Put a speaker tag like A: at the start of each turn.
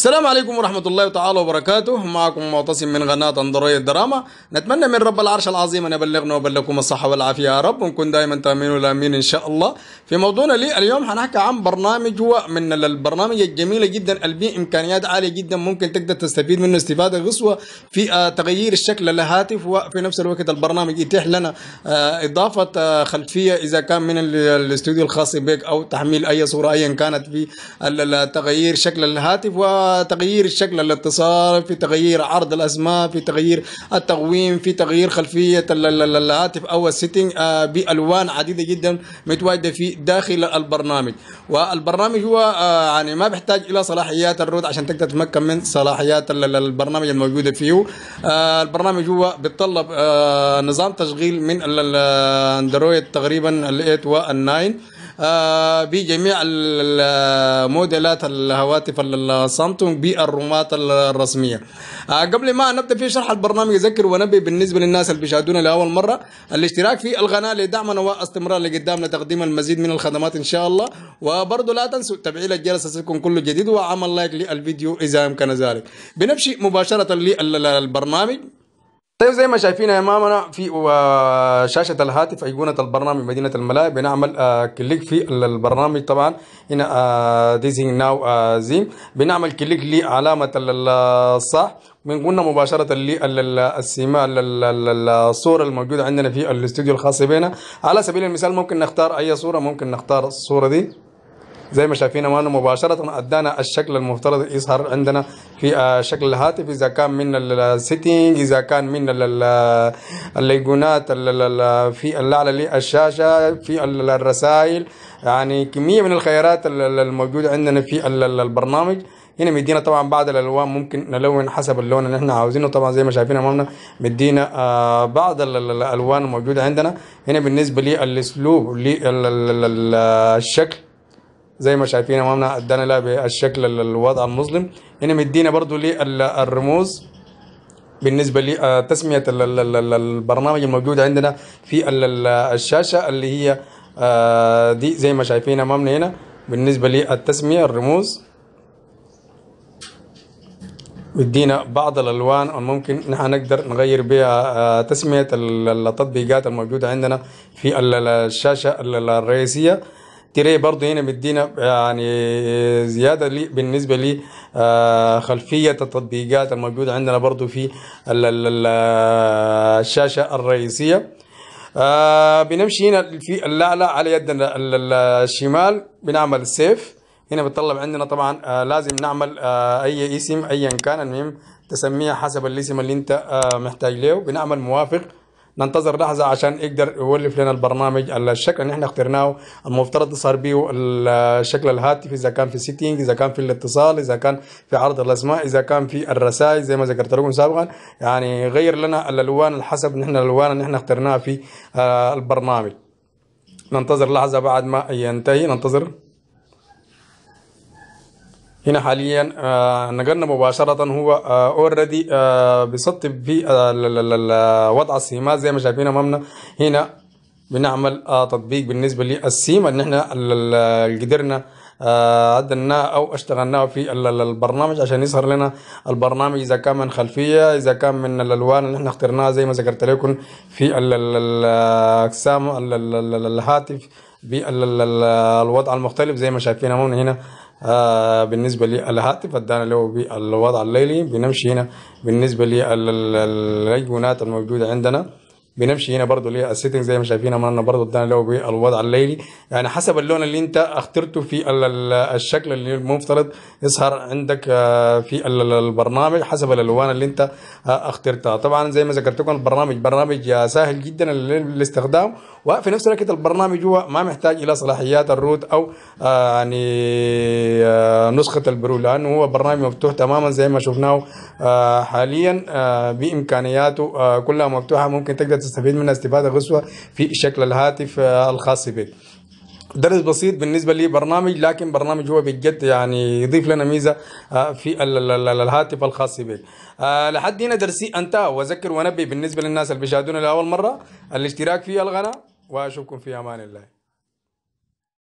A: السلام عليكم ورحمة الله تعالى وبركاته معكم معتصم من قناة أندرويد الدراما نتمنى من رب العرش العظيم أن يبلغنا وبلغكم الصحة والعافية يا رب ونكون دائما تأمين والأمين إن شاء الله في موضوعنا لي اليوم هنحكي عن برنامج هو من البرنامج الجميلة جدا اللي إمكانيات عالية جدا ممكن تقدر تستفيد منه استفادة قصوى في آه، تغيير الشكل للهاتف وفي نفس الوقت البرنامج يتيح لنا آه، إضافة آه، خلفية إذا كان من الاستوديو الخاص بك أو تحميل أي صورة أيا كانت في تغيير شكل الهاتف و تغيير الشكل الاتصال في تغيير عرض الاسماء في تغيير التقويم في تغيير خلفيه الهاتف او السيتنج آه، بالوان عديده جدا متواجده في داخل البرنامج والبرنامج هو آه، يعني ما بيحتاج الى صلاحيات الروت عشان تقدر تتمكن من صلاحيات البرنامج الموجوده فيه آه، البرنامج هو بيتطلب نظام تشغيل من الاندرويد تقريبا الايت والناين بجميع آه، الموديلات الهواتف السامسونج بالرومات الرسميه آه، قبل ما نبدا في شرح البرنامج اذكر ونبي بالنسبه للناس اللي بيشاهدونا لاول مره الاشتراك في القناه لدعمنا واستمرار لقدامنا تقديم المزيد من الخدمات ان شاء الله وبرضه لا تنسوا تفعيل الجرس يصلكم كل جديد وعمل لايك للفيديو اذا امكن ذلك بنمشي مباشره للبرنامج طيب زي ما شايفين امامنا في شاشة الهاتف أيقونة البرنامج مدينة الملاهي بنعمل آه، كليك في البرنامج طبعا هنا ديزنج ناو زيم بنعمل كليك لعلامة الصح بنقولنا مباشرة للسيما الصورة الموجودة عندنا في الاستوديو الخاص بنا على سبيل المثال ممكن نختار أي صورة ممكن نختار الصورة دي زي ما شايفين أمامنا مباشرة أدانا الشكل المفترض يظهر عندنا في شكل الهاتف إذا كان من السيتنج إذا كان من الايقونات في الأعلى للشاشة في الرسائل يعني كمية من الخيارات الموجودة عندنا في البرنامج هنا مدينا طبعا بعض الالوان ممكن نلون حسب اللون اللي احنا عاوزينه طبعا زي ما شايفين امامنا مدينا بعض الالوان الموجوده عندنا هنا بالنسبه للاسلوب للشكل زي ما شايفين امامنا ادانا لها بالشكل الوضع المظلم هنا مدينا برضو للرموز بالنسبة لتسمية آه، البرنامج الموجود عندنا في الشاشة اللي هي آه، دي زي ما شايفين امامنا هنا بالنسبة للتسمية الرموز بيدينا بعض الالوان ممكن نحن نقدر نغير بها آه، تسميه التطبيقات الموجوده عندنا في الشاشه الرئيسيه تري برضو هنا مدينا يعني زياده لي بالنسبه لي آه، خلفيه التطبيقات الموجوده عندنا برضو في الشاشه الرئيسيه آه، بنمشي هنا في اللاله على يدنا الشمال بنعمل سيف هنا بتطلب عندنا طبعا آه، لازم نعمل اي اسم ايا كان المهم تسميه حسب الاسم اللي انت محتاج له بنعمل موافق ننتظر لحظه عشان يقدر يولف لنا البرنامج الشكل اللي احنا اخترناه المفترض صار به الشكل الهاتف اذا كان في سيتنج اذا كان في الاتصال اذا كان في عرض الاسماء اذا كان في الرسائل زي ما ذكرت لكم سابقا يعني غير لنا الالوان حسب نحن الالوان اللي احنا اخترناها في آه، البرنامج ننتظر لحظه بعد ما ينتهي ننتظر هنا حاليا نقلنا مباشرة هو اوريدي بيسطب في وضع السيمات زي ما شايفين امامنا هنا بنعمل تطبيق بالنسبة للسيم ان احنا قدرنا عدلناه او اشتغلناه في البرنامج عشان يظهر لنا البرنامج اذا كان من خلفيه اذا كان من الالوان اللي احنا اخترناها زي ما ذكرت لكم في اقسام الهاتف بالوضع المختلف زي ما شايفين امامنا هنا آه، بالنسبه للهاتف ادانا له بالوضع الليلي بنمشي هنا بالنسبه للايقونات الموجوده عندنا بنمشي هنا برضو ليه السيتنج زي ما شايفين امامنا برضو ادانا اللي هو بالوضع الليلي يعني حسب اللون اللي انت اخترته في الشكل اللي المفترض يظهر عندك آه، في البرنامج حسب الالوان اللي انت آه، اخترتها طبعا زي ما ذكرت لكم البرنامج برنامج آه، سهل جدا للاستخدام وفي نفس الوقت البرنامج هو ما محتاج الى صلاحيات الروت او يعني نسخه البرو لانه هو برنامج مفتوح تماما زي ما شفناه حاليا بامكانياته كلها مفتوحه ممكن تقدر تستفيد منها استفاده قصوى في شكل الهاتف آه، الخاص بك درس بسيط بالنسبه لبرنامج لكن برنامج هو بجد يعني يضيف لنا ميزه آه، في الهاتف الخاص به آه، لحد هنا درسي انتهى واذكر وانبه بالنسبه للناس اللي بيشاهدونا لاول مره الاشتراك في القناه واشوفكم في امان الله